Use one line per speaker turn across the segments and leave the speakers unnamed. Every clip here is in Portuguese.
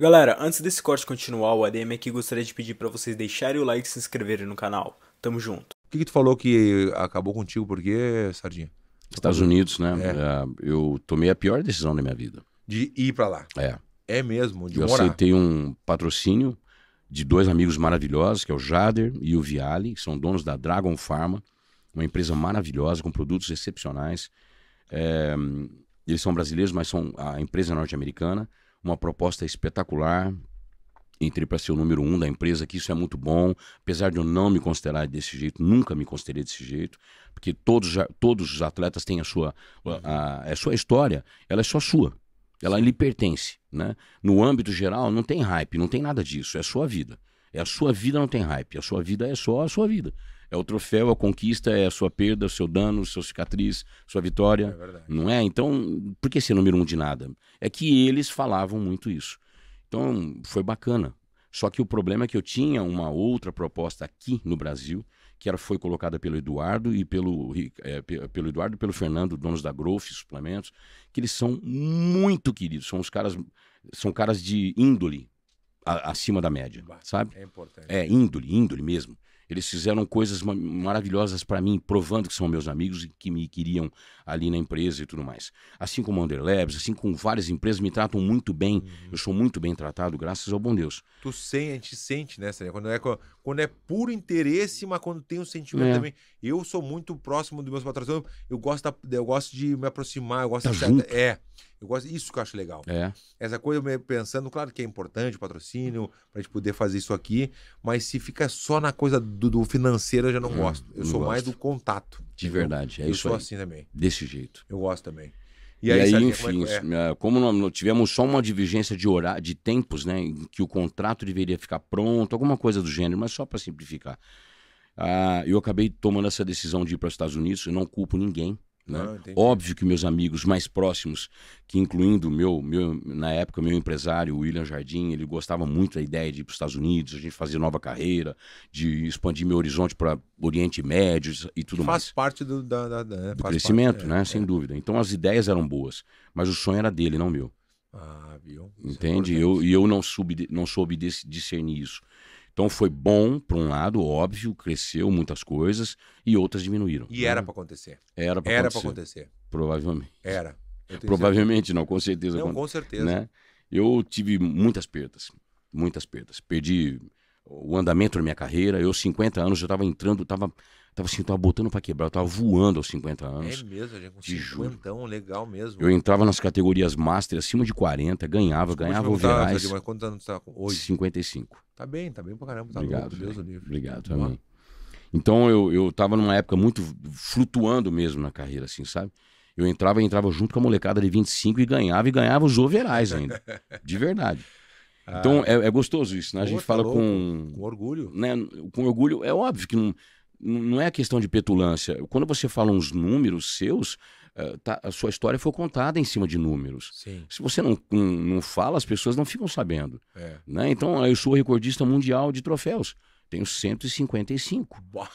Galera, antes desse corte continuar, o ADM aqui gostaria de pedir para vocês deixarem o like e se inscreverem no canal. Tamo junto.
O que, que tu falou que acabou contigo? Por quê, Sardinha?
Estados Unidos, né? É. é eu tomei a pior decisão da minha
vida. De ir para lá? É. É mesmo, de eu morar? Eu aceitei
um patrocínio de dois amigos maravilhosos, que é o Jader e o Viale, que são donos da Dragon Pharma, uma empresa maravilhosa, com produtos excepcionais. É, eles são brasileiros, mas são a empresa norte-americana uma proposta espetacular. Entrei para ser o número um da empresa, que isso é muito bom. Apesar de eu não me considerar desse jeito, nunca me considerei desse jeito, porque todos, todos os atletas têm a sua, a, a, a é sua história, ela é só sua. Ela lhe pertence. Né? No âmbito geral, não tem hype, não tem nada disso, é a sua vida. É a sua vida, não tem hype. A sua vida é só a sua vida. É o troféu, a conquista, é a sua perda, o seu dano, sua cicatriz, sua vitória. É não é? Então, por que ser número um de nada? É que eles falavam muito isso. Então, foi bacana. Só que o problema é que eu tinha uma outra proposta aqui no Brasil, que era, foi colocada pelo Eduardo e pelo, é, pelo Eduardo e pelo Fernando, donos da Growth Suplementos, que eles são muito queridos, são os caras, são caras de índole a, acima da média, sabe? É importante. É, índole, índole mesmo. Eles fizeram coisas maravilhosas para mim, provando que são meus amigos e que me queriam ali na empresa e tudo mais. Assim como a Under Labs, assim como várias empresas me tratam muito bem. Uhum. Eu sou muito bem tratado, graças ao bom Deus.
Tu sente, a gente sente, né, Sérgio? Quando é, quando é puro interesse, mas quando tem um sentimento é. também. Eu sou muito próximo dos meus patrocinadores. Eu gosto, da, eu gosto de me aproximar, eu gosto tá de. Junto. É. Eu gosto isso que eu acho legal. É. Essa coisa eu pensando, claro que é importante o patrocínio para a gente poder fazer isso aqui, mas se fica só na coisa do, do financeiro eu já não hum, gosto. Eu não sou gosto. mais do contato. De verdade, é eu isso. Eu sou aí. assim também. Desse jeito. Eu gosto também. E, e aí, aí enfim, como, é?
é? Ah, como nós tivemos só uma divergência de horário, de tempos, né, em que o contrato deveria ficar pronto, alguma coisa do gênero, mas só para simplificar. Ah, eu acabei tomando essa decisão de ir para os Estados Unidos, eu não culpo ninguém. Né? Ah, Óbvio que meus amigos mais próximos, que incluindo meu, meu, na época, meu empresário, William Jardim, ele gostava muito da ideia de ir para os Estados Unidos, a gente fazer nova carreira, de expandir meu horizonte para Oriente Médio e tudo faz mais. Faz
parte do, da, da, da né? do crescimento, parte, é, né?
É. Sem é. dúvida. Então as ideias eram boas, mas o sonho era dele, não meu. Ah, viu? É Entende? É eu, e eu não, soube, não soube discernir isso. Então foi bom, por um lado, óbvio, cresceu muitas coisas e outras diminuíram. E era para acontecer. Era para acontecer. acontecer. Provavelmente. Era. Provavelmente certeza. não, com certeza. Não, com certeza. Né? Eu tive muitas perdas, muitas perdas. Perdi o andamento da minha carreira. Eu, 50 anos, eu estava entrando, estava tava assim, eu tava botando para quebrar, eu tava voando aos 50 anos. É mesmo, gente, é com 50, então, legal mesmo. Eu entrava nas categorias Master acima de 40, ganhava, Desculpa, ganhava overais. Mas quantos tá, anos tá hoje? 55.
Tá bem, tá bem pra caramba, tá Obrigado, louco, Deus o livre. Obrigado, amém.
Então eu, eu tava numa época muito flutuando mesmo na carreira, assim, sabe? Eu entrava, e entrava junto com a molecada de 25 e ganhava, e ganhava os overais ainda. de verdade. Ah. Então ah, é, é, gostoso isso, né? A gente tá fala com. Com orgulho. Né? Com orgulho. É óbvio que não, não é questão de petulância. Quando você fala uns números seus, eh, tá, a sua história foi contada em cima de números. Sim. Se você não, não, não, fala, as pessoas não ficam sabendo. É. Né? Então, eu sou recordista mundial de troféus. Tenho 155. Boa.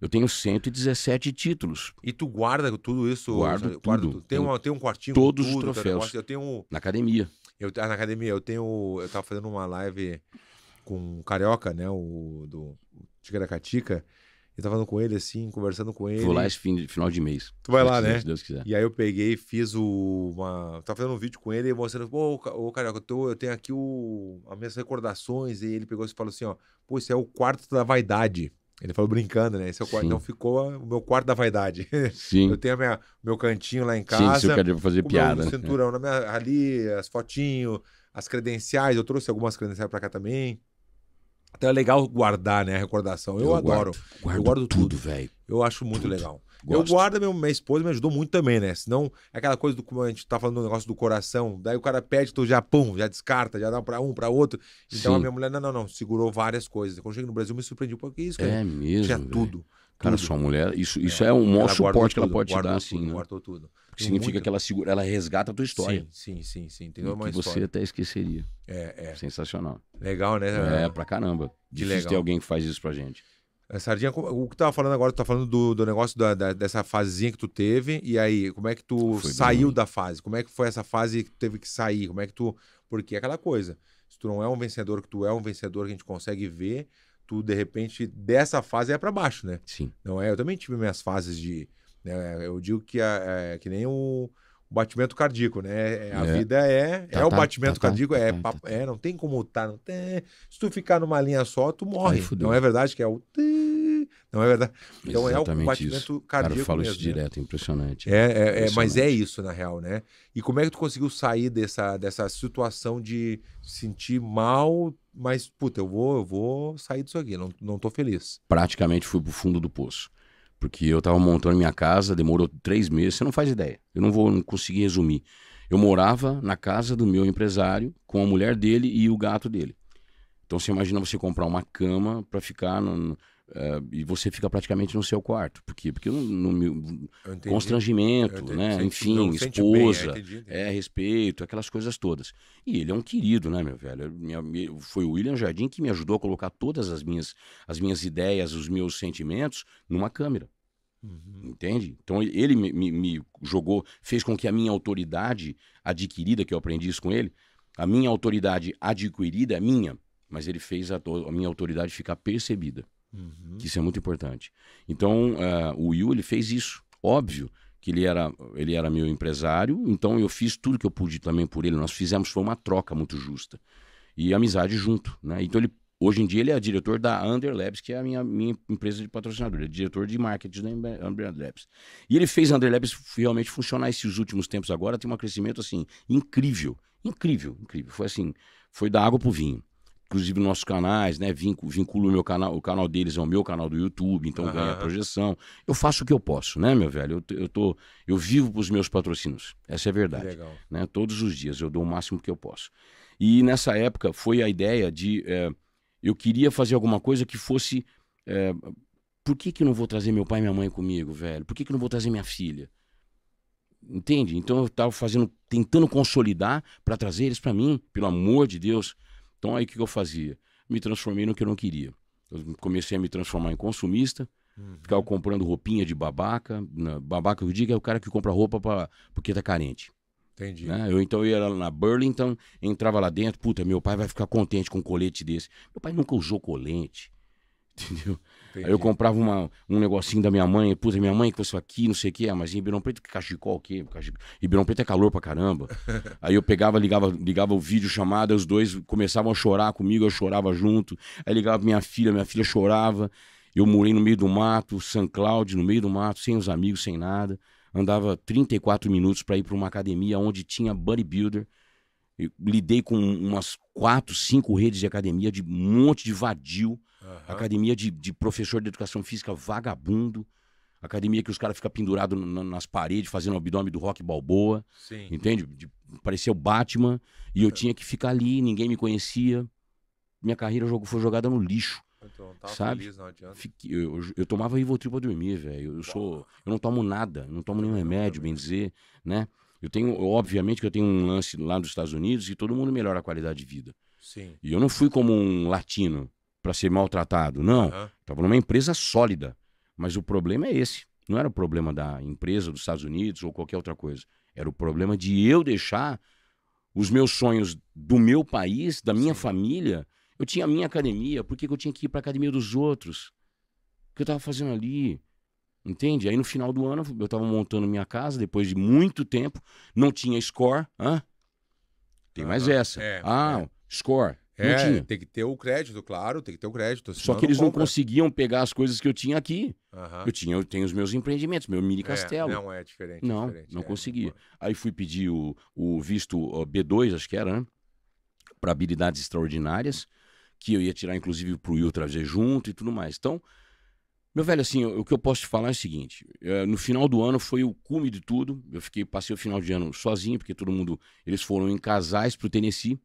Eu tenho 117 títulos.
E tu guarda tudo isso? Guardo, guardo tudo. tudo. Tem, uma, tem um quartinho Todos tudo, os troféus. Eu tenho... Na academia. Eu, ah, na academia, eu tenho... Eu tava fazendo uma live com o Carioca, né? O do Ticaracatica. Catica eu tava falando com ele, assim, conversando com ele. Vou lá esse fim, final de mês. Tu vai lá, quiser, né? Se Deus quiser. E aí eu peguei, fiz o, uma. Tava fazendo um vídeo com ele mostrando, pô, ô, Carioca, eu, tô, eu tenho aqui o, as minhas recordações. E ele pegou e falou assim: ó, pô, isso é o quarto da vaidade. Ele falou brincando, né? Esse é o quarto. Então ficou o meu quarto da vaidade. Sim. eu tenho a meu cantinho lá em casa. Sim, se eu quero fazer piada. Meu né? cinturão né? minha, ali, as fotinhos, as credenciais. Eu trouxe algumas credenciais pra cá também. Então é legal guardar, né? A recordação. Eu, eu adoro. Guardo, guardo eu guardo tudo, velho. Eu acho muito tudo. legal. Gosto. Eu guardo, minha esposa me ajudou muito também, né? Senão, é aquela coisa do como a gente tá falando do negócio do coração, daí o cara pede então já pum, já descarta, já dá para um, para outro. Então Sim. a minha mulher, não, não, não, segurou várias coisas. Quando cheguei no Brasil, me surpreendi. Pô, isso, cara? É mesmo. Tinha véio. tudo. Cara, sua
mulher, isso, isso é, é um maior suporte que ela pode te dar, assim. Né? Guardou tudo. Porque significa muito. que ela
segura, ela resgata a tua história. Sim, sim, sim, sim. Tem é uma que história. você até esqueceria. É, é. Sensacional.
Legal, né? É, pra caramba. De Difícil legal. ter alguém que faz isso pra gente.
É, Sardinha, o que tu tava falando agora, tu tá falando do, do negócio da, da, dessa fasezinha que tu teve, e aí, como é que tu ah, foi saiu bem. da fase? Como é que foi essa fase que tu teve que sair? Como é que tu. Porque é aquela coisa. Se tu não é um vencedor, que tu é um vencedor que a gente consegue ver, tu, de repente, dessa fase é para baixo, né? Sim. Não é? Eu também tive minhas fases de. Né, eu digo que a, é, que nem o, o, batimento cardíaco, né? É, a é. vida é. Tá, é o tá, batimento tá, tá, cardíaco, tá, é, tá, é, Não tem como tá. Não tem, se tu ficar numa linha só, tu morre. Ai, não é verdade que é o. Não é verdade? Então Exatamente é o batimento isso. cardíaco. Cara, eu falo mesmo, isso né? direto, né? impressionante. É, é, impressionante. É, mas é isso, na real, né? E como é que tu conseguiu sair dessa, dessa situação de sentir mal mas, puta, eu vou, eu vou sair disso aqui, não, não tô feliz.
Praticamente fui pro fundo do poço. Porque eu tava montando minha casa, demorou três meses, você não faz ideia. Eu não vou não conseguir resumir. Eu morava na casa do meu empresário, com a mulher dele e o gato dele. Então você imagina você comprar uma cama para ficar no, Uh, e você fica praticamente no seu quarto, porque porque no, no constrangimento, entendi, né? Enfim, não, esposa, bem, é, entendi, entendi. é respeito, aquelas coisas todas. E ele é um querido, né, meu velho? Minha, foi o William Jardim que me ajudou a colocar todas as minhas as minhas ideias, os meus sentimentos numa câmera. Uhum. Entende? Então ele me, me, me jogou, fez com que a minha autoridade adquirida, que eu aprendi isso com ele, a minha autoridade adquirida é minha, mas ele fez a, a minha autoridade ficar percebida. Uhum. Que isso é muito importante. Então, uh, o Will ele fez isso. Óbvio que ele era, ele era meu empresário, então eu fiz tudo que eu pude também por ele. Nós fizemos, foi uma troca muito justa. E amizade junto, né? Então ele Hoje em dia ele é diretor da Under Labs, que é a minha, minha empresa de patrocinador. Ele é diretor de marketing da Under Labs. E ele fez a Under Labs realmente funcionar esses últimos tempos agora. Tem um crescimento, assim, incrível. Incrível, incrível. Foi assim, foi da água pro vinho inclusive nossos canais, né? Vinculo, vinculo o meu canal, o canal deles ao meu canal do YouTube, então uhum. ganha projeção. Eu faço o que eu posso, né, meu velho? Eu, eu tô, eu vivo para os meus patrocínios. Essa é a verdade. Legal. Né? Todos os dias eu dou o máximo que eu posso. E nessa época foi a ideia de é, eu queria fazer alguma coisa que fosse é, por que que não vou trazer meu pai e minha mãe comigo, velho? Por que que não vou trazer minha filha? Entende? Então eu estava fazendo, tentando consolidar para trazer eles para mim, pelo amor de Deus então aí o que eu fazia? Me transformei no que eu não queria. Eu comecei a me transformar em consumista, uhum. ficava comprando roupinha de babaca. Na, né, babaca, eu digo, é o cara que compra roupa pra, porque tá carente. Entendi. Né? Eu, então eu ia lá na Burlington, entrava lá dentro, puta, meu pai vai ficar contente com um colete desse. Meu pai nunca usou colete, entendeu? Entendi. Aí eu comprava uma, um negocinho da minha mãe, puta, minha mãe que fosse aqui, não sei o que é, ah, mas em Ribeirão Preto, cachecol o quê? Ribeirão Preto é calor pra caramba. aí eu pegava, ligava, ligava o vídeo chamada, os dois começavam a chorar comigo, eu chorava junto. Aí ligava minha filha, minha filha chorava. Eu morei no meio do mato, São Cláudio, no meio do mato, sem os amigos, sem nada. Andava 34 minutos para ir para uma academia onde tinha bodybuilder. Eu lidei com umas quatro, cinco redes de academia, de um monte de vadio Uhum. Academia de, de, professor de educação física vagabundo. Academia que os caras ficam pendurados nas paredes, fazendo o abdômen do rock balboa. Sim. Entende? De, parecia o Batman. E eu uhum. tinha que ficar ali, ninguém me conhecia. Minha carreira foi jogada no lixo. Então, não sabe? Feliz, não Fiquei, eu, eu, eu tomava Rivotril pra dormir, velho. Eu, sou, eu não tomo nada, não tomo nenhum remédio, bem dizer, né? Eu tenho, obviamente que eu tenho um lance lá nos Estados Unidos e todo mundo melhora a qualidade de vida. Sim. E eu não fui como um latino para ser maltratado. Não. Uhum. Estava tá numa empresa sólida. Mas o problema é esse. Não era o problema da empresa dos Estados Unidos ou qualquer outra coisa. Era o problema de eu deixar os meus sonhos do meu país, da minha Sim. família. Eu tinha a minha academia, por que, eu tinha que ir para a academia dos outros? O que eu estava fazendo ali? Entende? Aí no final do ano eu estava montando minha casa, depois de muito tempo, não tinha score. Hã? Tem mais essa. É, ah, é. score. É, não tinha. tem
que ter o crédito, claro, tem que ter o crédito. Só que eles não, não
conseguiam pegar as coisas que eu tinha aqui. Uhum. Eu tinha, eu tenho os meus empreendimentos, meu mini é, castelo. É, não é diferente. É não, diferente, não é, conseguia. Aí fui pedir o, o visto B2, acho que era, né? Para habilidades extraordinárias, que eu ia tirar, inclusive, para o Will trazer junto e tudo mais. Então, meu velho, assim, o que eu posso te falar é o seguinte: é, no final do ano foi o cume de tudo. Eu fiquei, passei o final de ano sozinho, porque todo mundo, eles foram em casais para o Tennessee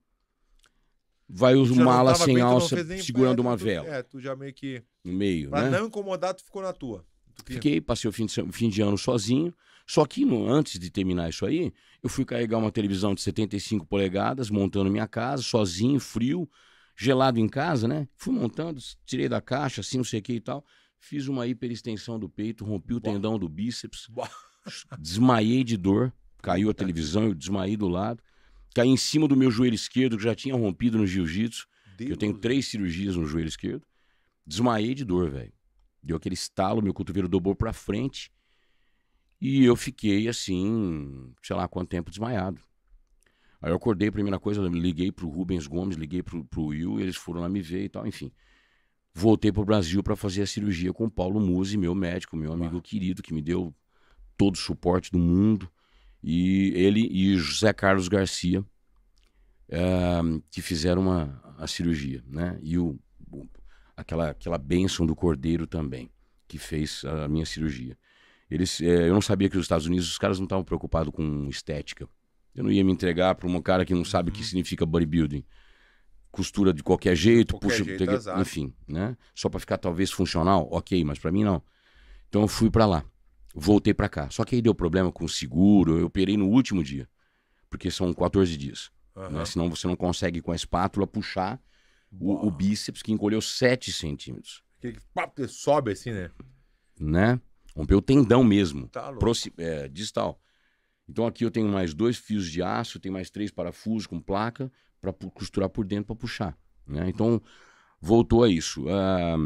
vai os mala sem alça segurando uma vela.
É, tu já meio que.
No meio. Pra né? não
incomodar, tu ficou na tua. Fiquei,
passei o fim de, fim de ano sozinho. Só que no, antes de terminar isso aí, eu fui carregar uma televisão de 75 polegadas, montando minha casa, sozinho, frio, gelado em casa, né? Fui montando, tirei da caixa, assim, não sei o que e tal. Fiz uma hiperextensão do peito, rompi o Boa. tendão do bíceps, Boa. desmaiei de dor, caiu a tá. televisão, eu desmaiei do lado caí em cima do meu joelho esquerdo, que já tinha rompido no jiu-jitsu. Eu tenho três cirurgias no joelho esquerdo. Desmaiei de dor, velho. Deu aquele estalo, meu cotovelo dobrou pra frente. E eu fiquei assim, sei lá quanto tempo desmaiado. Aí eu acordei, primeira coisa, liguei pro Rubens Gomes, liguei pro, pro Will, eles foram lá me ver e tal, enfim. Voltei pro Brasil para fazer a cirurgia com o Paulo Musi, meu médico, meu amigo ah. querido, que me deu todo o suporte do mundo. E ele e José Carlos Garcia, uh, que fizeram uma, a cirurgia, né? E o, o, aquela, aquela bênção do Cordeiro também, que fez a minha cirurgia. Eles, uh, eu não sabia que os Estados Unidos, os caras não estavam preocupados com estética. Eu não ia me entregar para um cara que não sabe o que uhum. significa bodybuilding costura de qualquer jeito, qualquer puxa, jeito, enfim, né? Só para ficar talvez funcional, ok, mas para mim não. Então eu fui para lá voltei para cá. Só que aí deu problema com o seguro, eu operei no último dia, porque são 14 dias. Uhum. Né? Senão você não consegue com a espátula puxar o, o, bíceps que encolheu 7 centímetros.
Aquele que sobe assim, né?
Né? Rompeu o tendão mesmo, tá é, distal. Então aqui eu tenho mais dois fios de aço, tem mais três parafusos com placa para costurar por dentro para puxar. Né? Então voltou a isso. Ah,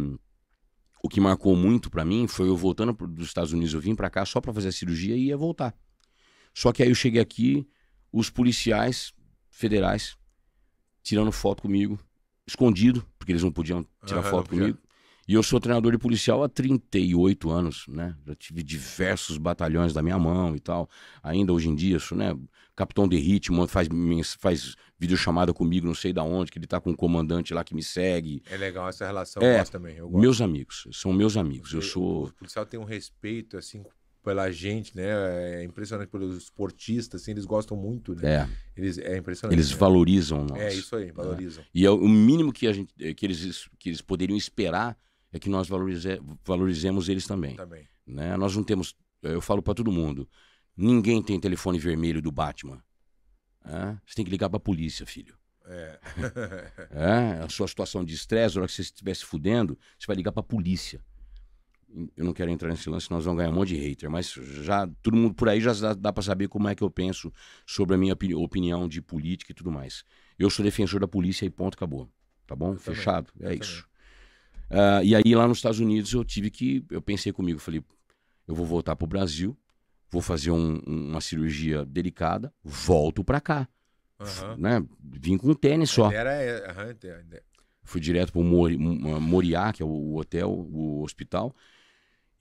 o que marcou muito para mim foi eu voltando pro, dos Estados Unidos, eu vim para cá só para fazer a cirurgia e ia voltar. Só que aí eu cheguei aqui, os policiais federais tirando foto comigo, escondido, porque eles não podiam tirar uhum, foto comigo. E eu sou treinador de policial há 38 anos, né? Já tive diversos batalhões da minha mão e tal. Ainda hoje em dia, isso, né? Capitão de ritmo faz, faz videochamada comigo, não sei da onde, que ele tá com um comandante lá que me segue. É legal essa relação, é, eu gosto também. Eu gosto. Meus amigos, são meus amigos. Eu, eu sou. O
policial tem um respeito, assim, pela gente, né? É impressionante pelos esportistas, assim, eles gostam muito, né? É. Eles, é impressionante. Eles né? valorizam nós. É isso aí, né? valorizam. É.
E é o mínimo que, a gente, que, eles, que eles poderiam esperar é que nós valorize, valorizemos eles também. também. Né? Nós não temos, eu falo para todo mundo, ninguém tem telefone vermelho do Batman. Você tem que ligar para a polícia, filho. É. é. a sua situação de estresse, na hora que você estiver se fudendo, você vai ligar para a polícia. Eu não quero entrar nesse lance, nós vamos ganhar um monte de hater, mas já todo mundo por aí já dá, dá para saber como é que eu penso sobre a minha opini opinião de política e tudo mais. Eu sou defensor da polícia e ponto, acabou. Tá bom? Eu Fechado? Também. É eu isso. Também. Uh, e aí lá nos Estados Unidos eu tive que, eu pensei comigo, falei, eu vou voltar para o Brasil, vou fazer um, uma cirurgia delicada, volto para cá.
Uhum. Né?
Vim com tênis só. Era,
uhum.
Fui direto para o Mori, Moriá, que é o hotel, o hospital.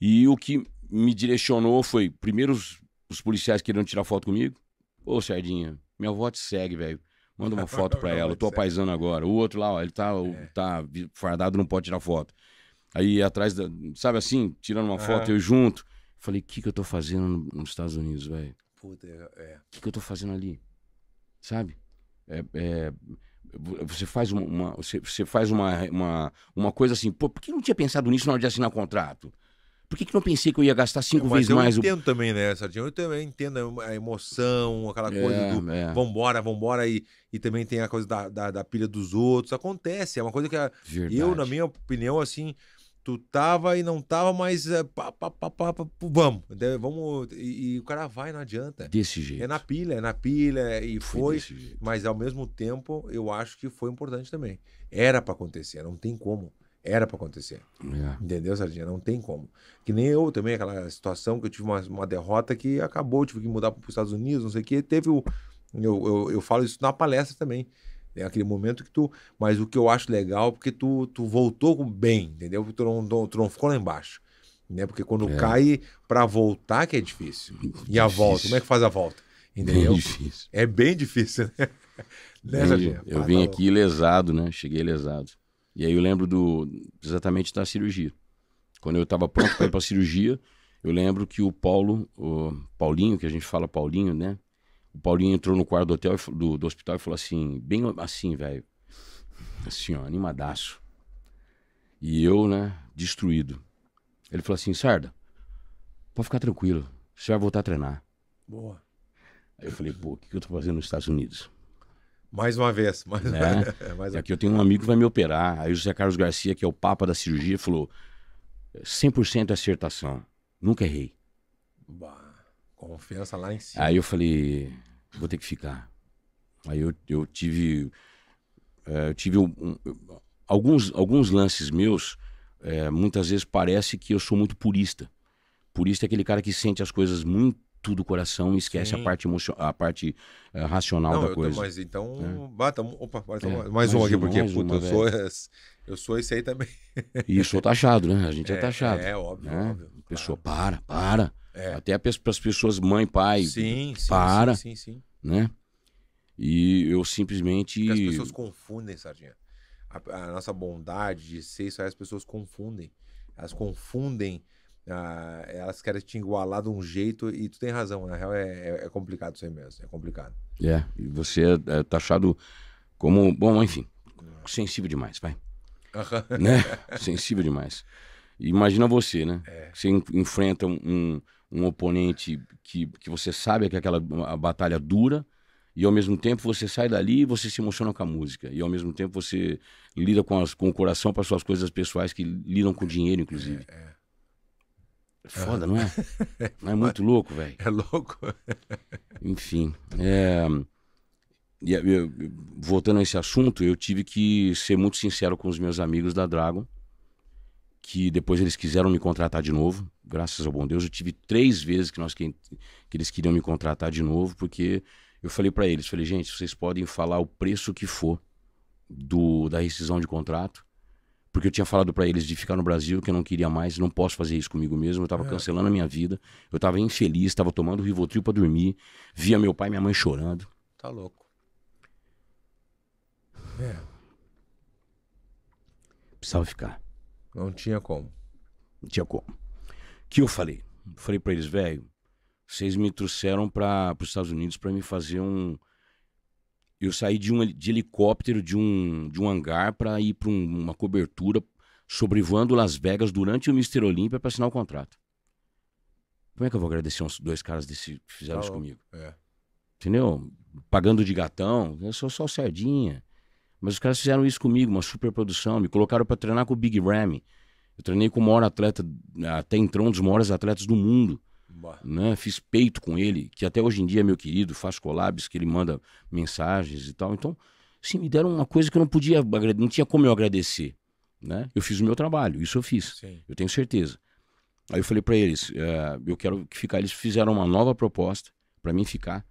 E o que me direcionou foi, primeiro os, os policiais queriam tirar foto comigo. Ô, Sardinha, minha avó te segue, velho. Manda uma foto para ela, eu tô apaisando é. agora. O outro lá, ó, ele tá, é. tá fardado, não pode tirar foto. Aí atrás, da, sabe assim, tirando uma foto, eu junto. Falei, o que, que eu tô fazendo nos Estados Unidos, velho? Puta, é, é. O que, que eu tô fazendo ali? Sabe? É, é, você faz uma, uma, você, você faz uma, uma, uma coisa assim, pô, por que não tinha pensado nisso na hora de assinar contrato? por que, que não pensei que eu ia gastar cinco é, vezes eu mais? Eu entendo
o... também, né, Sardinha? Eu também entendo a emoção, aquela é, coisa do é. vambora, vambora, e, e também tem a coisa da, da, da pilha dos outros. Acontece, é uma coisa que a, eu, na minha opinião, assim, tu tava e não tava, mas é, pá, pá, pá, vamos, vamos. E, e, o cara vai, não adianta. Desse jeito. É na pilha, é na pilha, e foi. foi mas ao mesmo tempo, eu acho que foi importante também. Era para acontecer, não tem como. Era para acontecer. Yeah. É. Entendeu, Sardinha? Não tem como. Que nem eu também, aquela situação que eu tive uma, uma derrota que acabou, tive que mudar para os Estados Unidos, não sei o quê. Teve o. Eu, eu, eu falo isso na palestra também. É aquele momento que tu. Mas o que eu acho legal, porque tu, tu voltou bem, entendeu? Tu não, tu não ficou lá embaixo. Né? Porque quando é. cai, para voltar que é difícil. E a volta? Como é que faz a volta? Entendeu? Bem difícil. É bem difícil, né? né eu vim tá
aqui lesado, né? Cheguei lesado. E aí eu lembro do exatamente da cirurgia. Quando eu estava pronto para ir para cirurgia, eu lembro que o Paulo, o Paulinho, que a gente fala Paulinho, né? O Paulinho entrou no quarto do hotel do, do hospital e falou assim, bem assim, velho. Assim, ó, animadaço. E eu, né, destruído. Ele falou assim, Sarda, pode ficar tranquilo, você vai voltar a treinar. Boa. Aí eu falei, pô, o que, que eu tô fazendo nos Estados Unidos?
Mais uma vez, mais, né? mais uma... Aqui
é eu tenho um amigo que vai me operar. Aí o José Carlos Garcia, que é o papa da cirurgia, falou: 100% é acertação. Nunca errei.
Bah, confiança lá em cima. Aí
eu falei: vou ter que ficar. Aí eu, eu tive. Eh, eu tive um, um, alguns, alguns lances meus. É, muitas vezes parece que eu sou muito purista. Purista é aquele cara que sente as coisas muito tudo o coração e esquece Sim. a parte, a parte uh, racional não, da coisa. mas então. Né? É. Bata, opa, bata é, mais, mais um aqui, porque, puta, uma, eu, sou,
eu sou esse aí também. E sou taxado, né? A gente é, é taxado. É, óbvio, né?
óbvio. pessoa, claro. para, para. É. Até para as pessoas, mãe, pai. Sim, Para. Sim, sim, sim. Né? E eu simplesmente. Porque as pessoas
confundem, Sardinha. A, a, nossa bondade de ser isso aí, as pessoas confundem. Elas confundem ah, elas querem te igualar de um jeito e tu tem razão, na real é, é, é complicado isso aí mesmo, é complicado.
É, e você é, é taxado como, bom, enfim, sensível demais, vai. né? Sensível demais. Imagina você, né? É. Você enfrenta um, um oponente que, que você sabe que aquela a batalha dura, e ao mesmo tempo você sai dali e você se emociona com a música. E ao mesmo tempo você lida com, as, com o coração para suas coisas pessoais que lidam com o dinheiro, inclusive. É, é. É foda, não é? Não é muito louco, velho. É louco. Enfim. É... voltando a esse assunto, eu tive que ser muito sincero com os meus amigos da Dragon, que depois eles quiseram me contratar de novo. Graças ao bom Deus, eu tive três vezes que, nós, que eles queriam me contratar de novo, porque eu falei para eles, falei, gente, vocês podem falar o preço que for do da rescisão de contrato, porque eu tinha falado para eles de ficar no Brasil, que eu não queria mais, não posso fazer isso comigo mesmo, eu tava é. cancelando a minha vida, eu tava infeliz, tava tomando Rivotril para dormir, via meu pai e minha mãe chorando.
Tá louco. É.
Precisava ficar. Não tinha como. Não tinha como. Que eu falei? Falei para eles, velho, vocês me trouxeram para os Estados Unidos para me fazer um eu saí de, um, de helicóptero de um, de um hangar para ir para um, uma cobertura sobrevoando Las Vegas durante o Mister Olímpia para assinar o contrato. Como é que eu vou agradecer uns dois caras desse, que fizeram isso tá comigo? É. Entendeu? Pagando de gatão, eu sou só sardinha. Mas os caras fizeram isso comigo, uma super produção, me colocaram para treinar com o Big Ramy. Eu treinei com o maior atleta, até entrou um dos maiores atletas do mundo. Né? Fiz peito com ele, que até hoje em dia é meu querido, faz collabs, que ele manda mensagens e tal. Então, sim, me deram uma coisa que eu não podia, não tinha como eu agradecer. Né? Eu fiz o meu trabalho, isso eu fiz, sim. eu tenho certeza. Aí eu falei para eles, é, eu quero que ficar. Eles fizeram uma nova proposta para mim ficar,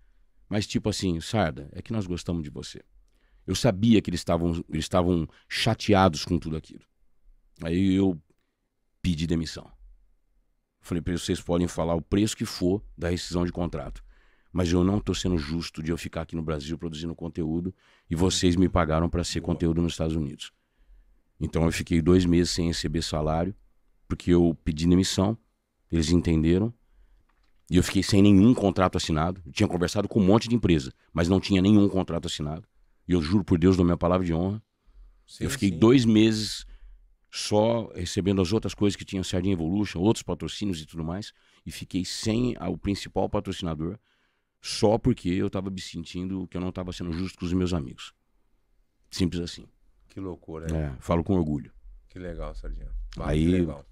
mas tipo assim, Sarda, é que nós gostamos de você. Eu sabia que eles estavam eles estavam chateados com tudo aquilo. Aí eu pedi demissão. Falei para vocês podem falar o preço que for da rescisão de contrato. Mas eu não estou sendo justo de eu ficar aqui no Brasil produzindo conteúdo e vocês me pagaram para ser conteúdo nos Estados Unidos. Então eu fiquei dois meses sem receber salário, porque eu pedi demissão, eles entenderam, e eu fiquei sem nenhum contrato assinado. Eu tinha conversado com um monte de empresa, mas não tinha nenhum contrato assinado. E eu juro por Deus, dou minha palavra de honra. Sim, eu fiquei sim. dois meses só recebendo as outras coisas que tinha Sardinha Evolution, outros patrocínios e tudo mais, e fiquei sem o principal patrocinador só porque eu estava me sentindo que eu não estava sendo justo com os meus amigos. Simples assim. Que loucura, é, né? É, falo com orgulho. Que legal, Sardinha. Vai, aí, legal.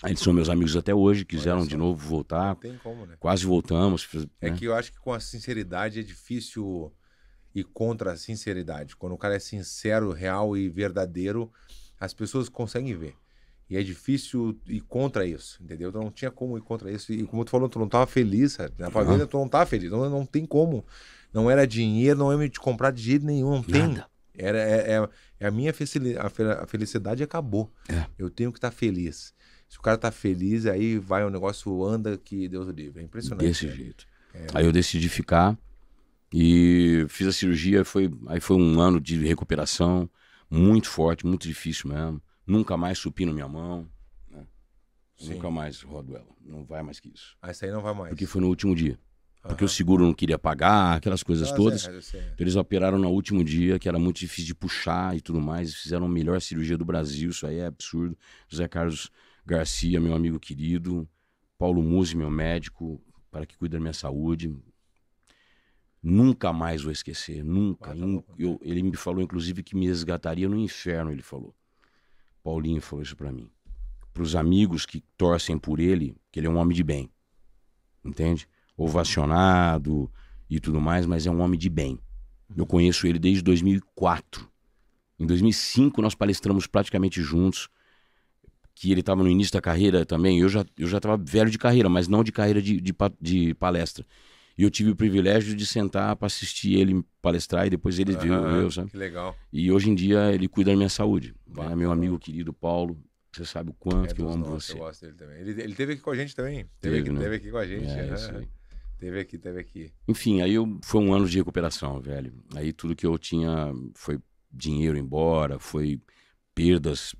aí eles são meus amigos até hoje, quiseram de novo voltar. Não tem como, né? Quase voltamos. É né?
que eu acho que com a sinceridade é difícil ir contra a sinceridade. Quando o cara é sincero, real e verdadeiro, as pessoas conseguem ver. E é difícil ir contra isso, entendeu? Então não tinha como ir contra isso. E como tu falou, tu não estava feliz, sabe? na fazenda tu não estava tá feliz. Não, não tem como. Não era dinheiro, não ia me comprar de jeito nenhum, não tem. Nada. Era, é, é, é a minha felicidade, acabou. É. Eu tenho que estar tá feliz. Se o cara tá feliz, aí vai o negócio anda que Deus o livre. É impressionante. Desse né? jeito. É. Aí
eu decidi ficar e fiz a cirurgia, foi, aí foi um ano de recuperação muito forte, muito difícil mesmo. Nunca mais supino minha mão. Né? Nunca mais rodo ela. Não vai mais que isso. Ah,
isso aí não vai mais. Porque foi
no último dia. Uhum. Porque o seguro não queria pagar, aquelas coisas ah, todas. É, então eles operaram no último dia, que era muito difícil de puxar e tudo mais. Fizeram a melhor cirurgia do Brasil, isso aí é absurdo. José Carlos Garcia, meu amigo querido. Paulo Musi, meu médico, para que cuida da minha saúde. Nunca mais vou esquecer, nunca. Tá eu, ele me falou, inclusive, que me resgataria no inferno, ele falou. Paulinho falou isso para mim. Para os amigos que torcem por ele, que ele é um homem de bem. Entende? Ovacionado e tudo mais, mas é um homem de bem. Eu uhum. conheço ele desde 2004. Em 2005 nós palestramos praticamente juntos, que ele estava no início da carreira também. Eu já eu já estava velho de carreira, mas não de carreira de, de, de palestra. E eu tive o privilégio de sentar para assistir ele palestrar e depois ele viu eu, sabe? Que legal. E hoje em dia ele cuida da minha saúde. Né? Meu amigo querido Paulo, você sabe o quanto é que eu amo você. Eu
gosto dele também. Ele, ele teve aqui com a gente também. Teve, teve, aqui, né? teve aqui com a gente. É, Teve aqui, teve aqui.
Enfim, aí eu, foi um ano de recuperação, velho. Aí tudo que eu tinha foi dinheiro embora, foi perdas,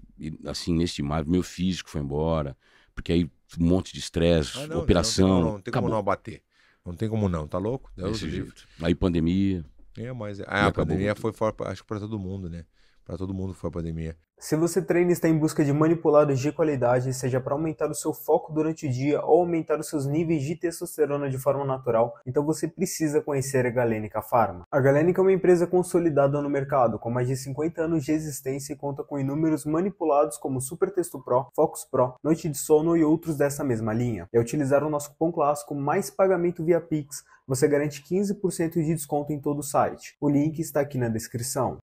assim, inestimáveis. Meu físico foi embora, porque aí um monte de estresse, ah, operação. Não, não tem como acabou. não
abater. Não tem como não, tá louco? Deus Desse jeito. Aí pandemia. É, mas é, a, a pandemia foi, fora, acho que para todo mundo, né? para todo mundo que foi a pandemia.
Se você treina e está em busca de manipulados de qualidade, seja para aumentar o seu foco durante o dia ou aumentar os seus níveis de testosterona de forma natural, então você precisa conhecer a Galenica Pharma. A Galenica é uma empresa consolidada no mercado, com mais de 50 anos de existência e conta com inúmeros manipulados como Super Testo Pro, Focus Pro, Noite de Sono e outros dessa mesma linha. E é ao utilizar o nosso cupom clássico mais pagamento via Pix, você garante 15% de desconto em todo o site. O
link está aqui na descrição.